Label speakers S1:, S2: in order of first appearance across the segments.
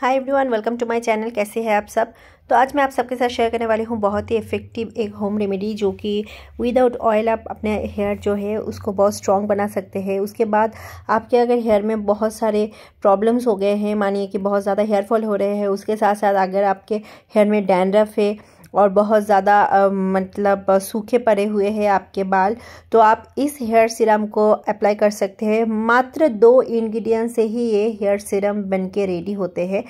S1: hi everyone welcome to my channel कैसे हैं आप सब तो आज मैं आप सबके साथ शेयर करने वाली हूँ बहुत ही इफ़ेक्टिव एक होम रेमेडी जो कि विदाउट ऑयल आप अपने हेयर जो है उसको बहुत स्ट्रॉन्ग बना सकते हैं उसके बाद आपके अगर हेयर में बहुत सारे प्रॉब्लम्स हो गए हैं मानिए कि बहुत ज़्यादा हेयर फॉल हो रहे हैं उसके साथ साथ अगर आपके हेयर में डैंड्रफ है और बहुत ज़्यादा मतलब सूखे पड़े हुए हैं आपके बाल तो आप इस हेयर सीरम को अप्लाई कर सकते हैं मात्र दो इंग्रेडिएंट से ही ये हेयर सीरम बन के रेडी होते हैं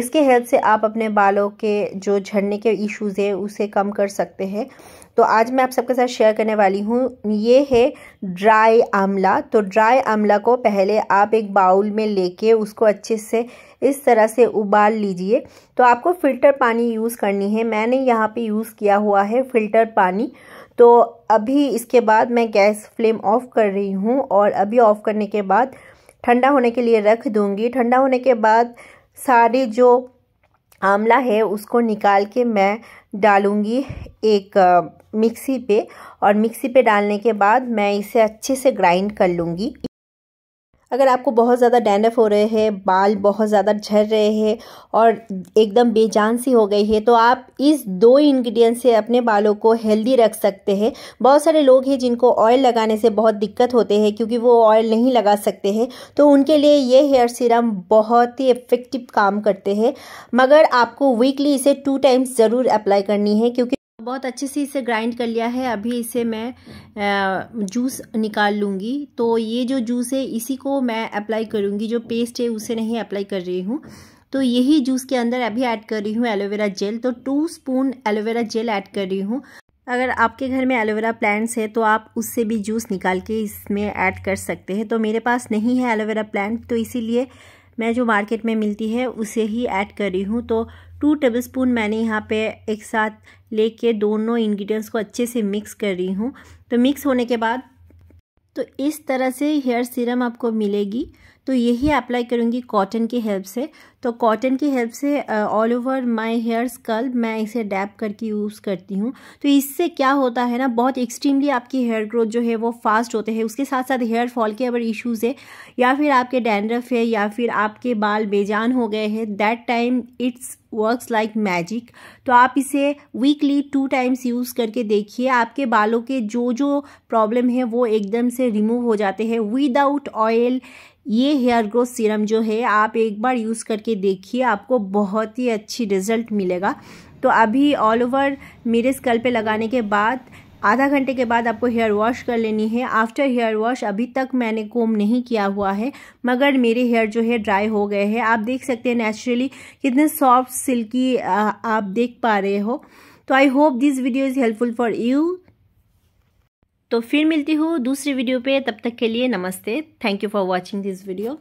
S1: इसके हेल्प से आप अपने बालों के जो झड़ने के इश्यूज़ हैं उसे कम कर सकते हैं तो आज मैं आप सबके साथ शेयर करने वाली हूँ ये है ड्राई आमला तो ड्राई आमला को पहले आप एक बाउल में लेके उसको अच्छे से इस तरह से उबाल लीजिए तो आपको फ़िल्टर पानी यूज़ करनी है मैंने यहाँ पे यूज़ किया हुआ है फ़िल्टर पानी तो अभी इसके बाद मैं गैस फ्लेम ऑफ़ कर रही हूँ और अभी ऑफ़ करने के बाद ठंडा होने के लिए रख दूँगी ठंडा होने के बाद सारे जो आंवला है उसको निकाल के मैं डालूँगी एक मिक्सी पे और मिक्सी पे डालने के बाद मैं इसे अच्छे से ग्राइंड कर लूँगी अगर आपको बहुत ज़्यादा डैंडफ हो रहे हैं बाल बहुत ज़्यादा झड़ रहे हैं और एकदम बेजान सी हो गई है तो आप इस दो इंग्रेडिएंट से अपने बालों को हेल्दी रख सकते हैं बहुत सारे लोग हैं जिनको ऑयल लगाने से बहुत दिक्कत होते हैं क्योंकि वो ऑयल नहीं लगा सकते हैं तो उनके लिए ये हेयर सीरम बहुत ही इफ़ेक्टिव काम करते हैं मगर आपको वीकली इसे टू टाइम्स ज़रूर अप्लाई करनी है क्योंकि बहुत अच्छे से इसे ग्राइंड कर लिया है अभी इसे मैं जूस निकाल लूँगी तो ये जो जूस है इसी को मैं अप्लाई करूँगी जो पेस्ट है उसे नहीं अप्लाई कर रही हूँ तो यही जूस के अंदर अभी ऐड कर रही हूँ एलोवेरा जेल तो two spoon aloe vera gel add कर रही हूँ अगर आपके घर में एलोवेरा प्लांट्स है तो आप उससे भी जूस निकाल के इसमें ऐड कर सकते हैं तो मेरे पास नहीं है एलोवेरा प्लांट तो इसीलिए मैं जो मार्केट में मिलती है उसे ही ऐड कर रही हूँ तो टू टेबलस्पून मैंने यहाँ पे एक साथ लेके दोनों इंग्रेडिएंट्स को अच्छे से मिक्स कर रही हूँ तो मिक्स होने के बाद तो इस तरह से हेयर सीरम आपको मिलेगी तो यही अप्लाई करूँगी कॉटन की हेल्प से तो कॉटन की हेल्प से all over my hair scalp मैं इसे डैप करके यूज़ करती हूँ तो इससे क्या होता है ना बहुत एक्सट्रीमली आपकी हेयर ग्रोथ जो है वो फास्ट होते हैं उसके साथ साथ हेयर फॉल के अगर इश्यूज़ है या फिर आपके डैंड्रफ है या फिर आपके बाल बेजान हो गए हैं that time it's works like magic तो आप इसे वीकली टू टाइम्स यूज़ करके देखिए आपके बालों के जो जो प्रॉब्लम है वो एकदम से रिमूव हो जाते हैं विदाउट ऑयल ये हेयर ग्रोथ सीरम जो है आप एक बार यूज़ करके देखिए आपको बहुत ही अच्छी रिजल्ट मिलेगा तो अभी ऑल ओवर मेरे स्कल पे लगाने के बाद आधा घंटे के बाद आपको हेयर वॉश कर लेनी है आफ्टर हेयर वॉश अभी तक मैंने कोम नहीं किया हुआ है मगर मेरे हेयर जो है ड्राई हो गए हैं आप देख सकते हैं नेचुरली कितने सॉफ्ट सिल्की आप देख पा रहे हो तो I hope this video is helpful for you तो फिर मिलती हूँ दूसरी वीडियो पे तब तक के लिए नमस्ते thank you for watching this video